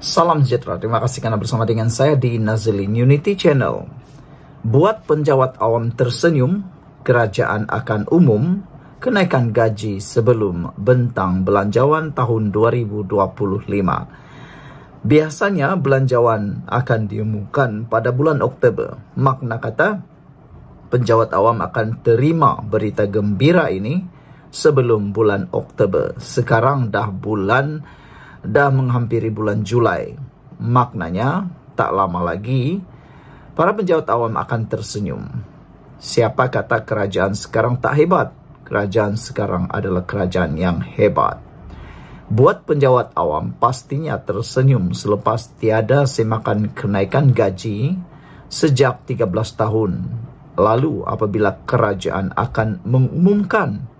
Salam sejahtera, terima kasih karena bersama dengan saya di Nazli Unity Channel. Buat penjawat awam tersenyum, kerajaan akan umum kenaikan gaji sebelum bentang belanjawan tahun 2025. Biasanya belanjawan akan diumumkan pada bulan Oktober. Makna kata, penjawat awam akan terima berita gembira ini sebelum bulan Oktober. Sekarang dah bulan Oktober dah menghampiri bulan Julai. Maknanya, tak lama lagi, para penjawat awam akan tersenyum. Siapa kata kerajaan sekarang tak hebat? Kerajaan sekarang adalah kerajaan yang hebat. Buat penjawat awam pastinya tersenyum selepas tiada semakan kenaikan gaji sejak 13 tahun. Lalu apabila kerajaan akan mengumumkan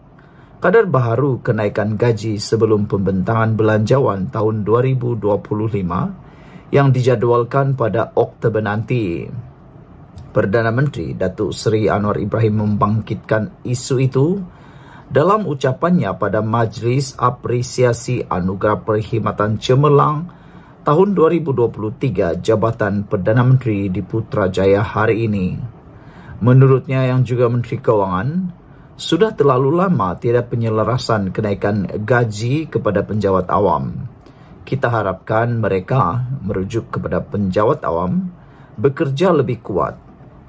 kadar baharu kenaikan gaji sebelum pembentangan belanjawan tahun 2025 yang dijadualkan pada Oktober nanti. Perdana Menteri Datuk Seri Anwar Ibrahim membangkitkan isu itu dalam ucapannya pada Majlis Apresiasi Anugerah Perkhidmatan Cemerlang tahun 2023 Jabatan Perdana Menteri di Putrajaya hari ini. Menurutnya yang juga Menteri Kewangan, sudah terlalu lama tiada penyelarasan kenaikan gaji kepada penjawat awam. Kita harapkan mereka merujuk kepada penjawat awam bekerja lebih kuat.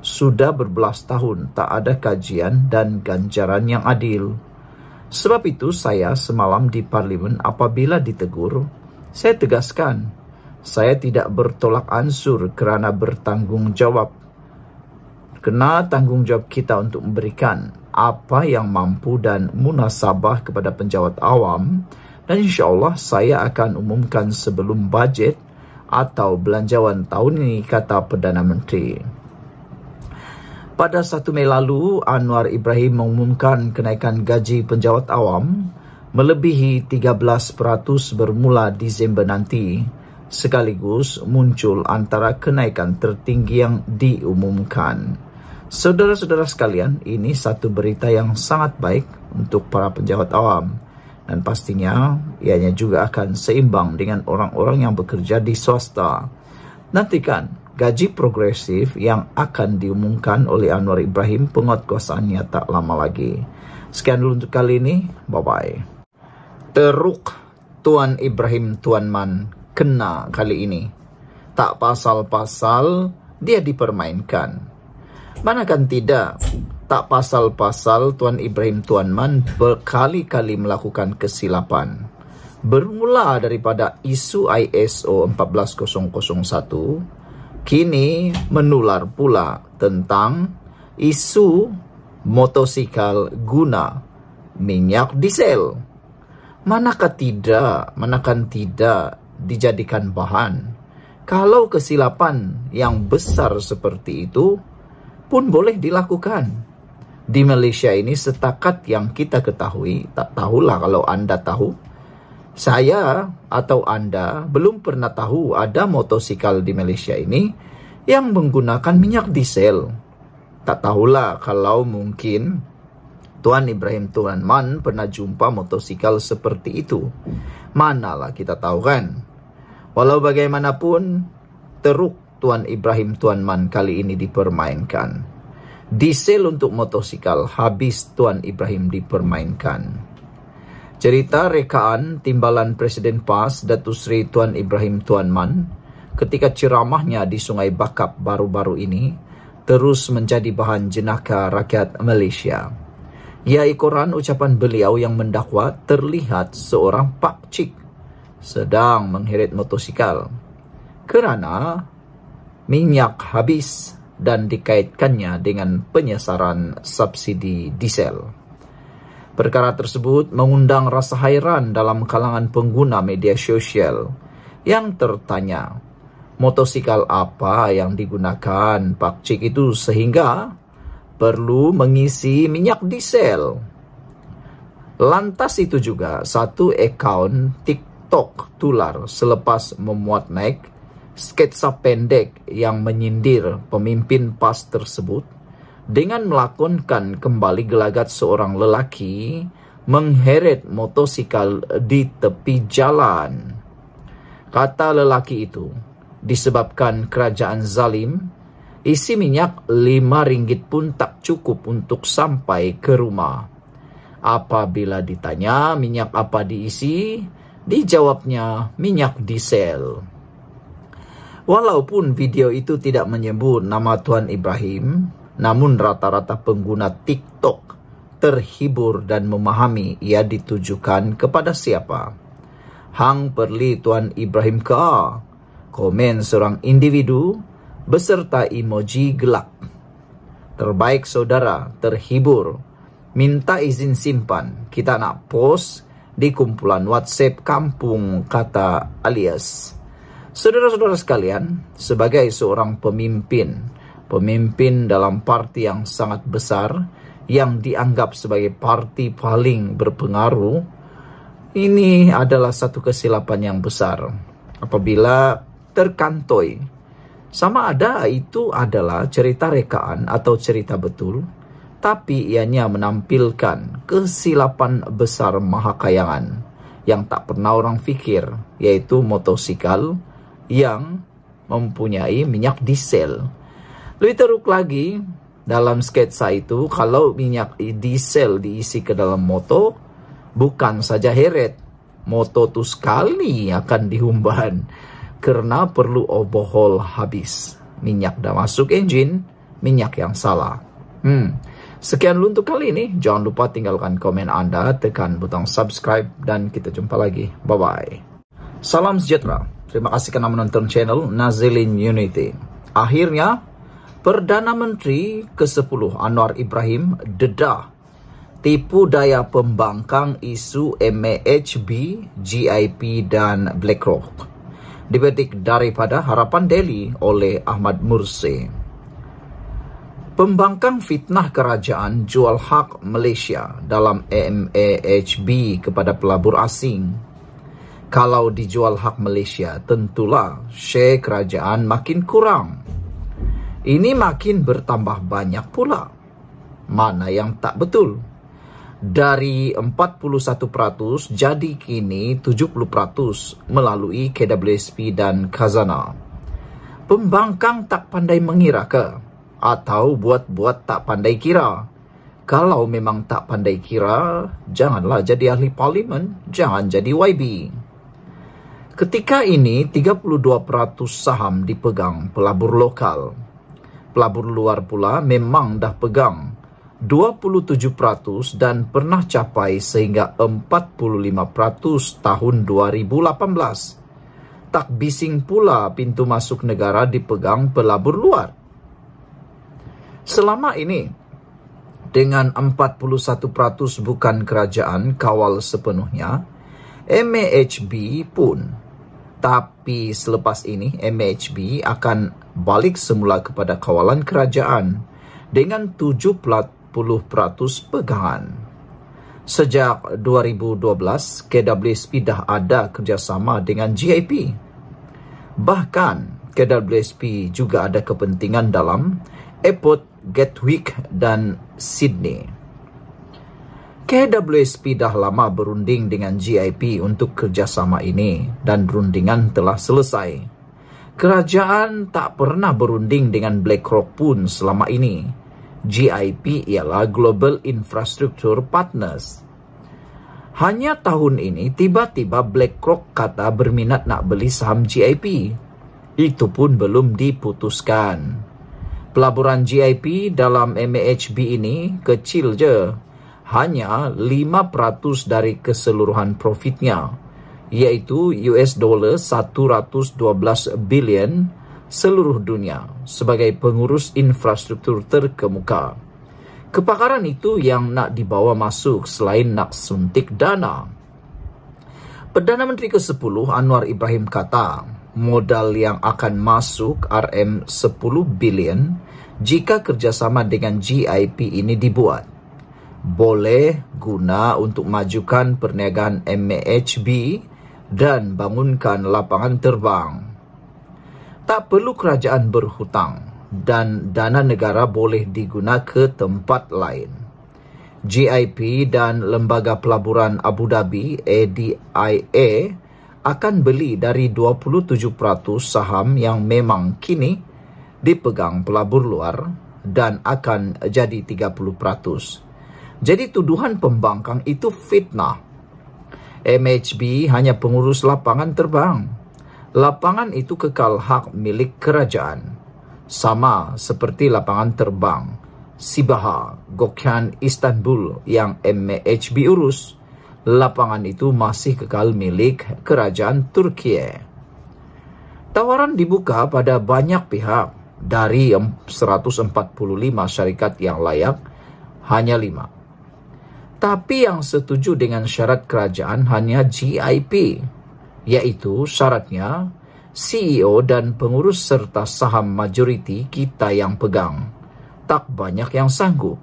Sudah berbelas tahun tak ada kajian dan ganjaran yang adil. Sebab itu saya semalam di parlimen apabila ditegur, saya tegaskan, saya tidak bertolak ansur kerana bertanggungjawab. jawab. Kena tanggung kita untuk memberikan apa yang mampu dan munasabah kepada penjawat awam dan insya Allah saya akan umumkan sebelum bajet atau belanjawan tahun ini kata Perdana Menteri. Pada 1 Mei lalu, Anwar Ibrahim mengumumkan kenaikan gaji penjawat awam melebihi 13% bermula Disember nanti sekaligus muncul antara kenaikan tertinggi yang diumumkan. Saudara-saudara sekalian, ini satu berita yang sangat baik untuk para penjawat awam. Dan pastinya, ianya juga akan seimbang dengan orang-orang yang bekerja di swasta. Nantikan gaji progresif yang akan diumumkan oleh Anwar Ibrahim penguatkuasaannya tak lama lagi. Sekian dulu untuk kali ini, bye-bye. Teruk Tuan Ibrahim Tuan Man kena kali ini. Tak pasal-pasal, dia dipermainkan. Mana kan tidak? Tak pasal-pasal Tuan Ibrahim Tuan Man berkali-kali melakukan kesilapan. Bermula daripada isu ISO 14001, kini menular pula tentang isu motosikal guna minyak diesel. Manakah tidak, manakan tidak dijadikan bahan. Kalau kesilapan yang besar seperti itu, pun boleh dilakukan. Di Malaysia ini setakat yang kita ketahui, tak tahulah kalau Anda tahu, saya atau Anda belum pernah tahu ada motosikal di Malaysia ini yang menggunakan minyak diesel. Tak tahulah kalau mungkin Tuan Ibrahim Tuan Man pernah jumpa motosikal seperti itu. Manalah kita tahu kan. Walau bagaimanapun, teruk Tuan Ibrahim Tuan Man kali ini dipermainkan. Diesel untuk motosikal habis Tuan Ibrahim dipermainkan. Cerita rekaan timbalan Presiden PAS Datu Seri Tuan Ibrahim Tuan Man ketika ceramahnya di Sungai Bakap baru-baru ini terus menjadi bahan jenaka rakyat Malaysia. Ya ikoran ucapan beliau yang mendakwa terlihat seorang pakcik sedang menghirit motosikal. Kerana minyak habis dan dikaitkannya dengan penyesaran subsidi diesel. Perkara tersebut mengundang rasa hairan dalam kalangan pengguna media sosial yang tertanya, motosikal apa yang digunakan Pak Cik itu sehingga perlu mengisi minyak diesel. Lantas itu juga satu account TikTok tular selepas memuat naik sketsa pendek yang menyindir pemimpin PAS tersebut dengan melakonkan kembali gelagat seorang lelaki mengheret motosikal di tepi jalan. Kata lelaki itu, disebabkan kerajaan zalim, isi minyak lima ringgit pun tak cukup untuk sampai ke rumah. Apabila ditanya minyak apa diisi, dijawabnya minyak diesel. Walaupun video itu tidak menyebut nama Tuan Ibrahim, namun rata-rata pengguna TikTok terhibur dan memahami ia ditujukan kepada siapa. Hang perli Tuan Ibrahim ke komen seorang individu beserta emoji gelap. Terbaik saudara, terhibur. Minta izin simpan, kita nak post di kumpulan WhatsApp kampung kata alias. Saudara-saudara sekalian, hmm. sebagai seorang pemimpin, pemimpin dalam parti yang sangat besar, yang dianggap sebagai parti paling berpengaruh, ini adalah satu kesilapan yang besar. Apabila terkantoi, sama ada itu adalah cerita rekaan atau cerita betul, tapi ianya menampilkan kesilapan besar mahakayangan yang tak pernah orang fikir, yaitu motosikal, yang mempunyai minyak diesel. Lebih teruk lagi, dalam sketsa itu, kalau minyak diesel diisi ke dalam moto, bukan saja heret, moto itu sekali akan dihumban karena perlu obohol habis. Minyak dah masuk engine, minyak yang salah. Hmm. Sekian untuk kali ini. Jangan lupa tinggalkan komen Anda, tekan butang subscribe, dan kita jumpa lagi. Bye-bye. Salam sejahtera. Terima kasih kerana menonton channel Nazilin Unity. Akhirnya, Perdana Menteri ke-10 Anwar Ibrahim dedah tipu daya pembangkang isu MAHB, GIP dan BlackRock. Dibetik daripada harapan Delhi oleh Ahmad Mursi. Pembangkang fitnah kerajaan jual hak Malaysia dalam MAHB kepada pelabur asing kalau dijual hak Malaysia, tentulah share kerajaan makin kurang. Ini makin bertambah banyak pula. Mana yang tak betul? Dari 41% jadi kini 70% melalui KWSP dan Kazana. Pembangkang tak pandai mengira ke? Atau buat-buat tak pandai kira? Kalau memang tak pandai kira, janganlah jadi ahli parlimen, jangan jadi YB. Ketika ini 32% saham dipegang pelabur lokal. Pelabur luar pula memang dah pegang 27% dan pernah capai sehingga 45% tahun 2018. Tak bising pula pintu masuk negara dipegang pelabur luar. Selama ini, dengan 41% bukan kerajaan kawal sepenuhnya, MHB pun tapi selepas ini MHB akan balik semula kepada kawalan kerajaan dengan 70% pegangan. Sejak 2012, KWSP dah ada kerjasama dengan GIP. Bahkan KWSP juga ada kepentingan dalam Airport Gatwick dan Sydney. KWSP dah lama berunding dengan GIP untuk kerjasama ini dan rundingan telah selesai. Kerajaan tak pernah berunding dengan BlackRock pun selama ini. GIP ialah Global Infrastructure Partners. Hanya tahun ini tiba-tiba BlackRock kata berminat nak beli saham GIP. Itu pun belum diputuskan. Pelaburan GIP dalam MHB ini kecil je hanya 5% dari keseluruhan profitnya iaitu US dollar 112 bilion seluruh dunia sebagai pengurus infrastruktur terkemuka. Kepakaran itu yang nak dibawa masuk selain nak suntik dana. Perdana Menteri ke-10 Anwar Ibrahim kata, modal yang akan masuk RM10 bilion jika kerjasama dengan GIP ini dibuat boleh guna untuk majukan perniagaan MHB dan bangunkan lapangan terbang. Tak perlu kerajaan berhutang dan dana negara boleh diguna ke tempat lain. GIP dan Lembaga Pelaburan Abu Dhabi ADIA akan beli dari 27% saham yang memang kini dipegang pelabur luar dan akan jadi Jadi tuduhan pembangkang itu fitnah. MHB hanya pengurus lapangan terbang. Lapangan itu kekal hak milik kerajaan. Sama seperti lapangan terbang. Sibaha, Gokhan, Istanbul yang MHB urus. Lapangan itu masih kekal milik kerajaan Turkiye. Tawaran dibuka pada banyak pihak dari 145 syarikat yang layak, hanya 5 tetapi yang setuju dengan syarat kerajaan hanya GIP iaitu syaratnya CEO dan pengurus serta saham majoriti kita yang pegang tak banyak yang sanggup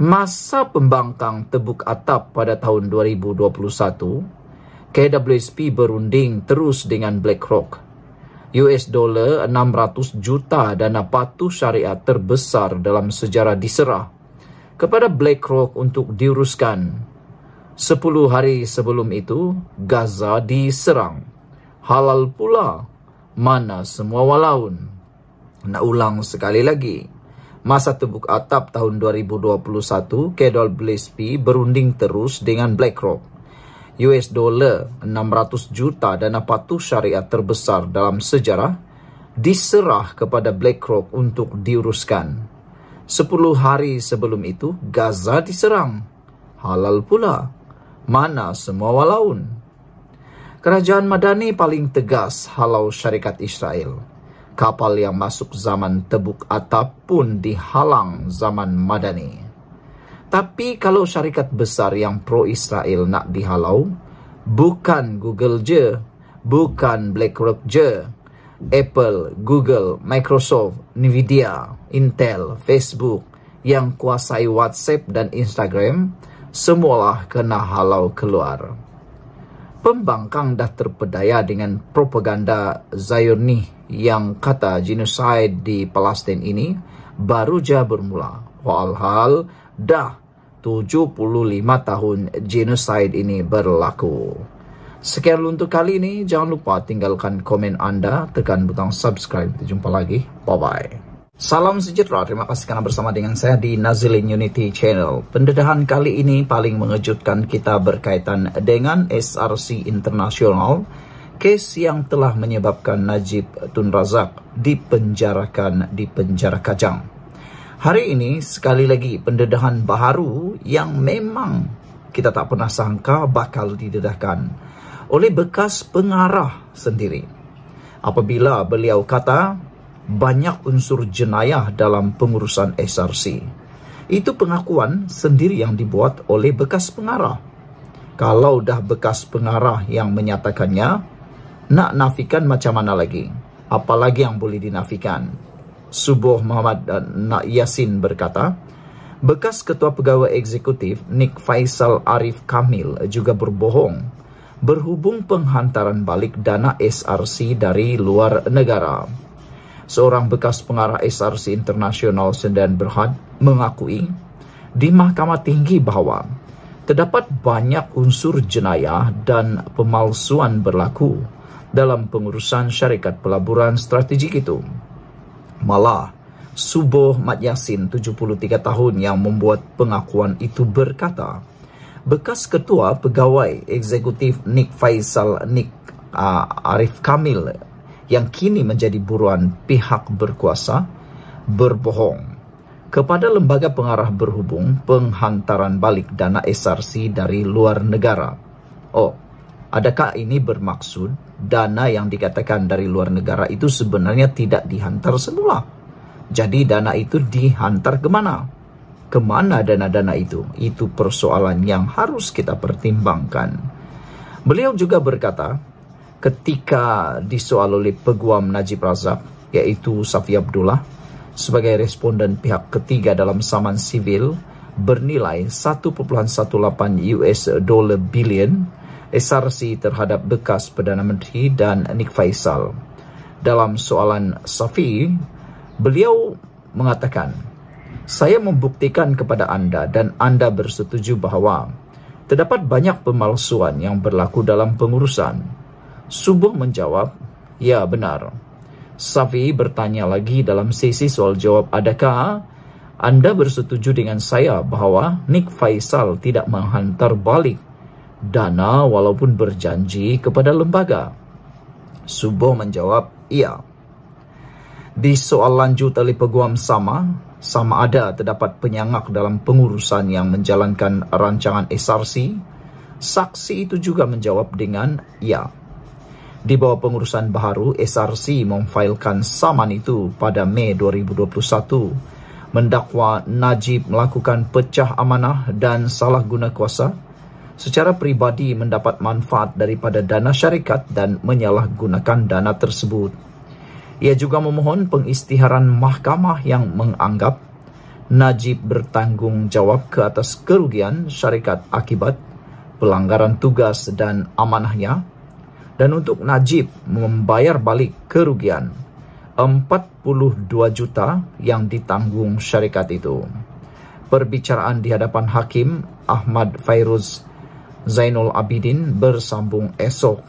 masa pembangkang tebuk atap pada tahun 2021 KWSP berunding terus dengan BlackRock US dollar 600 juta dana patuh syariah terbesar dalam sejarah diserah kepada BlackRock untuk diuruskan. Sepuluh hari sebelum itu, Gaza diserang. Halal pula, mana semua walaun. Nak ulang sekali lagi. Masa tubuh atap tahun 2021, Kedol Blisby berunding terus dengan BlackRock. US dollar 600 juta dana patuh syariah terbesar dalam sejarah diserah kepada BlackRock untuk diuruskan. Sepuluh hari sebelum itu, Gaza diserang. Halal pula. Mana semua walaun? Kerajaan Madani paling tegas halau syarikat Israel. Kapal yang masuk zaman tebuk atap pun dihalang zaman Madani. Tapi kalau syarikat besar yang pro-Israel nak dihalau, bukan Google je, bukan BlackRock je, Apple, Google, Microsoft, Nvidia, Intel, Facebook yang kuasai WhatsApp dan Instagram semualah kena halau keluar. Pembangkang dah terpedaya dengan propaganda Zayoni yang kata genocide di Palestin ini baru ja bermula. Walhal dah 75 tahun genocide ini berlaku. Sekian untuk kali ini. Jangan lupa tinggalkan komen anda. Tekan butang subscribe. Kita jumpa lagi. Bye-bye. Salam sejahtera. Terima kasih kerana bersama dengan saya di Nazilin Unity Channel. Pendedahan kali ini paling mengejutkan kita berkaitan dengan SRC International. Kes yang telah menyebabkan Najib Tun Razak dipenjarakan di penjara kajang. Hari ini sekali lagi pendedahan baru yang memang kita tak pernah sangka bakal didedahkan oleh bekas pengarah sendiri. Apabila beliau kata banyak unsur jenayah dalam pengurusan SRC. Itu pengakuan sendiri yang dibuat oleh bekas pengarah. Kalau dah bekas pengarah yang menyatakannya, nak nafikan macam mana lagi? Apalagi yang boleh dinafikan? Subuh Muhammad dan Nak Yasin berkata, bekas ketua pegawai eksekutif Nick Faisal Arif Kamil juga berbohong berhubung penghantaran balik dana SRC dari luar negara. Seorang bekas pengarah SRC Internasional Sendan Berhad mengakui di Mahkamah Tinggi bahawa terdapat banyak unsur jenayah dan pemalsuan berlaku dalam pengurusan syarikat pelaburan strategik itu. Malah, Suboh Mat Yasin, 73 tahun yang membuat pengakuan itu berkata, bekas ketua pegawai eksekutif Nik Faisal Nik uh, Arif Kamil yang kini menjadi buruan pihak berkuasa berbohong kepada lembaga pengarah berhubung penghantaran balik dana SRC dari luar negara. Oh, adakah ini bermaksud dana yang dikatakan dari luar negara itu sebenarnya tidak dihantar semula? Jadi dana itu dihantar kemana? mana? Kemana dana-dana itu? Itu persoalan yang harus kita pertimbangkan. Beliau juga berkata, ketika disoal oleh peguam Najib Razak, yaitu Safi Abdullah, sebagai responden pihak ketiga dalam saman sivil bernilai 1.18 US dollar billion SRC terhadap bekas Perdana Menteri dan Nik Faisal. Dalam soalan Safi, beliau mengatakan, saya membuktikan kepada anda dan anda bersetuju bahawa terdapat banyak pemalsuan yang berlaku dalam pengurusan. Subuh menjawab, ya benar. Safi bertanya lagi dalam sesi soal jawab adakah anda bersetuju dengan saya bahawa Nick Faisal tidak menghantar balik dana walaupun berjanji kepada lembaga? Subo menjawab, iya. Di soal lanjut oleh peguam sama, sama ada terdapat penyangak dalam pengurusan yang menjalankan rancangan SRC, saksi itu juga menjawab dengan ya. Di bawah pengurusan baru, SRC memfailkan saman itu pada Mei 2021 mendakwa Najib melakukan pecah amanah dan salah guna kuasa secara pribadi mendapat manfaat daripada dana syarikat dan menyalahgunakan dana tersebut. Ia juga memohon pengistiharan mahkamah yang menganggap Najib bertanggungjawab ke atas kerugian syarikat akibat pelanggaran tugas dan amanahnya dan untuk Najib membayar balik kerugian 42 juta yang ditanggung syarikat itu. Perbicaraan di hadapan Hakim Ahmad Fairuz Zainul Abidin bersambung esok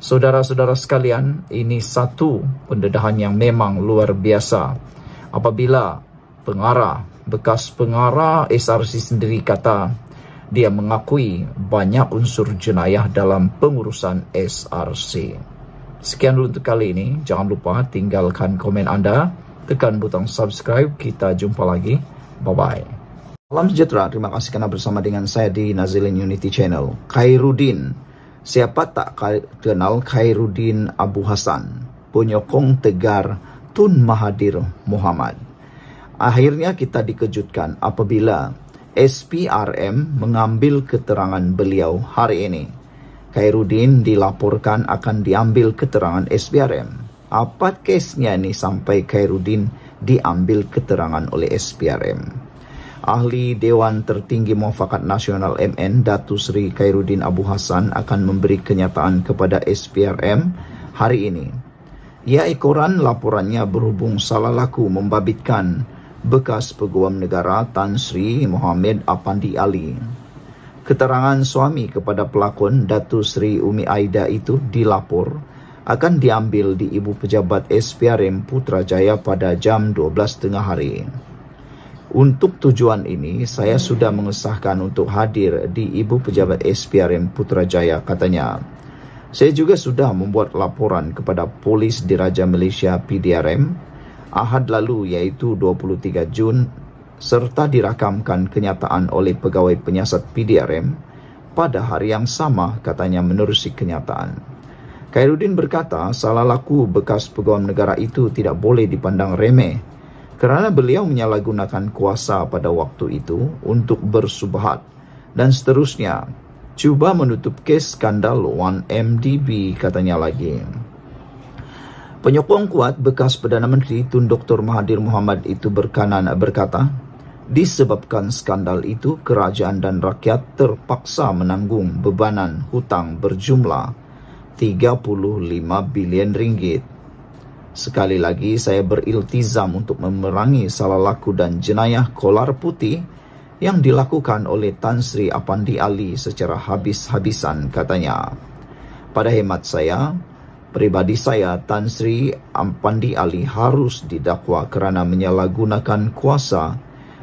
Saudara-saudara sekalian, ini satu pendedahan yang memang luar biasa. Apabila pengarah, bekas pengarah SRC sendiri kata, dia mengakui banyak unsur jenayah dalam pengurusan SRC. Sekian dulu untuk kali ini. Jangan lupa tinggalkan komen anda. Tekan butang subscribe. Kita jumpa lagi. Bye-bye. Salam sejahtera. Terima kasih kerana bersama dengan saya di Nazilin Unity Channel. Khairuddin siapa tak kenal Khairuddin Abu Hasan, penyokong tegar Tun Mahathir Muhammad. Akhirnya kita dikejutkan apabila SPRM mengambil keterangan beliau hari ini. Khairuddin dilaporkan akan diambil keterangan SPRM. Apa kesnya ini sampai Khairuddin diambil keterangan oleh SPRM? ahli Dewan Tertinggi Mufakat Nasional MN Datu Sri Khairuddin Abu Hassan akan memberi kenyataan kepada SPRM hari ini. Ya ekoran laporannya berhubung salah laku membabitkan bekas peguam negara Tan Sri Muhammad Apandi Ali. Keterangan suami kepada pelakon Datu Sri Umi Aida itu dilapor akan diambil di ibu pejabat SPRM Putrajaya pada jam 12.30 hari. Untuk tujuan ini, saya sudah mengesahkan untuk hadir di Ibu Pejabat SPRM Putrajaya, katanya. Saya juga sudah membuat laporan kepada Polis Diraja Malaysia PDRM Ahad lalu iaitu 23 Jun serta dirakamkan kenyataan oleh pegawai penyiasat PDRM pada hari yang sama katanya menerusi kenyataan. Khairuddin berkata salah laku bekas pegawai negara itu tidak boleh dipandang remeh kerana beliau menyalahgunakan kuasa pada waktu itu untuk bersubhat dan seterusnya cuba menutup kes skandal 1MDB katanya lagi. Penyokong kuat bekas Perdana Menteri Tun Dr. Mahathir Muhammad itu berkanan berkata, disebabkan skandal itu kerajaan dan rakyat terpaksa menanggung bebanan hutang berjumlah 35 bilion ringgit. Sekali lagi saya beriltizam untuk memerangi salah laku dan jenayah kolar putih yang dilakukan oleh Tan Sri Apandi Ali secara habis-habisan katanya. Pada hemat saya, pribadi saya Tan Sri Apandi Ali harus didakwa kerana menyalahgunakan kuasa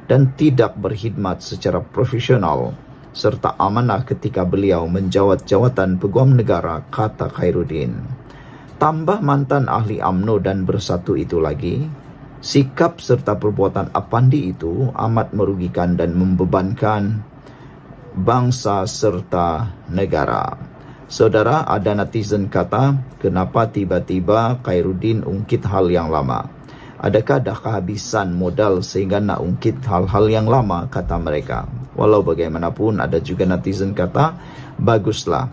dan tidak berkhidmat secara profesional serta amanah ketika beliau menjawat jawatan peguam negara kata Khairuddin tambah mantan ahli AMNO dan bersatu itu lagi, sikap serta perbuatan Apandi itu amat merugikan dan membebankan bangsa serta negara. Saudara, ada netizen kata, kenapa tiba-tiba Khairuddin ungkit hal yang lama? Adakah dah kehabisan modal sehingga nak ungkit hal-hal yang lama, kata mereka. Walau bagaimanapun, ada juga netizen kata, baguslah,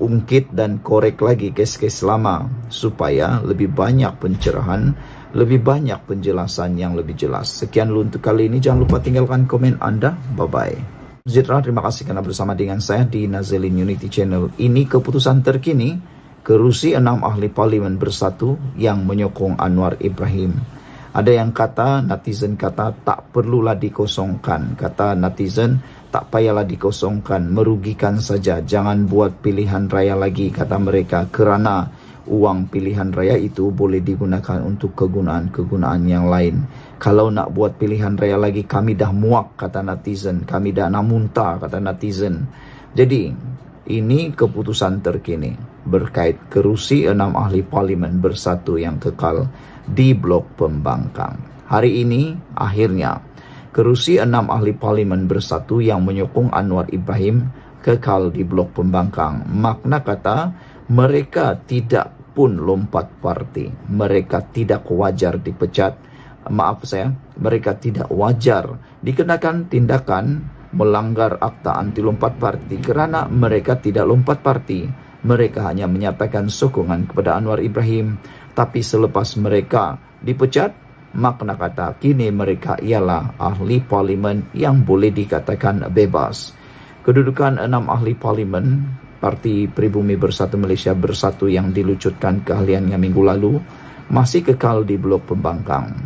ungkit dan korek lagi kes-kes lama supaya lebih banyak pencerahan, lebih banyak penjelasan yang lebih jelas. Sekian dulu untuk kali ini. Jangan lupa tinggalkan komen Anda. Bye-bye. Zidra, terima kasih karena bersama dengan saya di Nazelin Unity Channel. Ini keputusan terkini kerusi enam ahli parlimen bersatu yang menyokong Anwar Ibrahim. Ada yang kata, netizen kata, tak perlulah dikosongkan. Kata netizen, tak payahlah dikosongkan, merugikan saja, jangan buat pilihan raya lagi, kata mereka, kerana uang pilihan raya itu boleh digunakan untuk kegunaan-kegunaan yang lain. Kalau nak buat pilihan raya lagi, kami dah muak, kata netizen, kami dah nak muntah, kata netizen. Jadi, ini keputusan terkini berkait kerusi enam ahli parlimen bersatu yang kekal di blok pembangkang. Hari ini akhirnya Kerusi enam ahli parlimen bersatu yang menyokong Anwar Ibrahim kekal di blok pembangkang. Makna kata, mereka tidak pun lompat parti. Mereka tidak wajar dipecat. Maaf saya, mereka tidak wajar dikenakan tindakan melanggar akta anti lompat parti kerana mereka tidak lompat parti. Mereka hanya menyatakan sokongan kepada Anwar Ibrahim, tapi selepas mereka dipecat, makna kata kini mereka ialah ahli parlimen yang boleh dikatakan bebas. Kedudukan enam ahli parlimen Parti Pribumi Bersatu Malaysia Bersatu yang dilucutkan keahliannya minggu lalu masih kekal di blok pembangkang.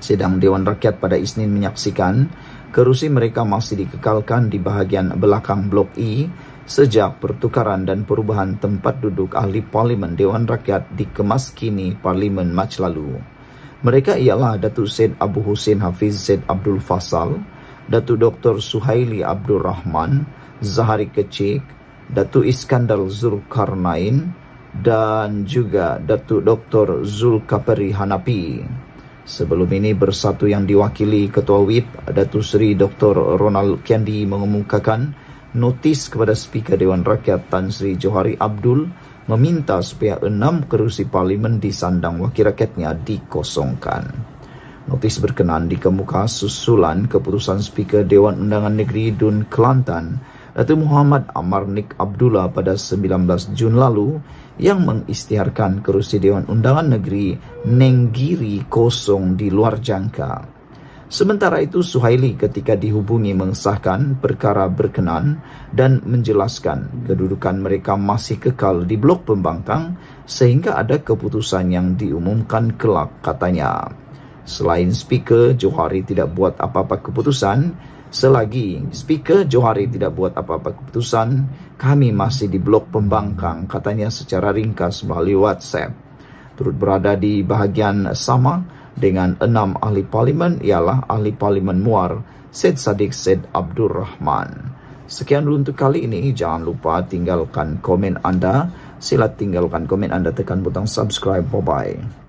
Sedang Dewan Rakyat pada Isnin menyaksikan kerusi mereka masih dikekalkan di bahagian belakang blok I e sejak pertukaran dan perubahan tempat duduk ahli parlimen Dewan Rakyat dikemas kini parlimen Mac lalu. Mereka ialah Datuk Said Abu Hussein Hafiz Said Abdul Fasal, Datuk Dr. Suhaili Abdul Rahman, Zahari Kecik, Datuk Iskandar Zulkarnain dan juga Datuk Dr. Zulkapari Hanapi. Sebelum ini bersatu yang diwakili Ketua WIP Datuk Seri Dr. Ronald Kendi mengemukakan notis kepada Speaker Dewan Rakyat Tan Sri Johari Abdul meminta supaya enam kerusi parlimen di sandang wakil rakyatnya dikosongkan. Notis berkenaan dikemuka susulan keputusan Speaker Dewan Undangan Negeri Dun Kelantan, Datuk Muhammad Amarnik Abdullah pada 19 Jun lalu yang mengistiharkan kerusi Dewan Undangan Negeri Nenggiri kosong di luar jangka. Sementara itu Suhaili ketika dihubungi mengesahkan perkara berkenan dan menjelaskan kedudukan mereka masih kekal di blok pembangkang sehingga ada keputusan yang diumumkan kelak katanya. Selain speaker Johari tidak buat apa-apa keputusan, selagi speaker Johari tidak buat apa-apa keputusan, kami masih di blok pembangkang katanya secara ringkas melalui WhatsApp. Turut berada di bahagian sama, dengan enam ahli parlimen ialah ahli parlimen Muar, Syed Saddiq Syed Abdul Rahman. Sekian dulu untuk kali ini. Jangan lupa tinggalkan komen anda. Sila tinggalkan komen anda. Tekan butang subscribe. Bye-bye.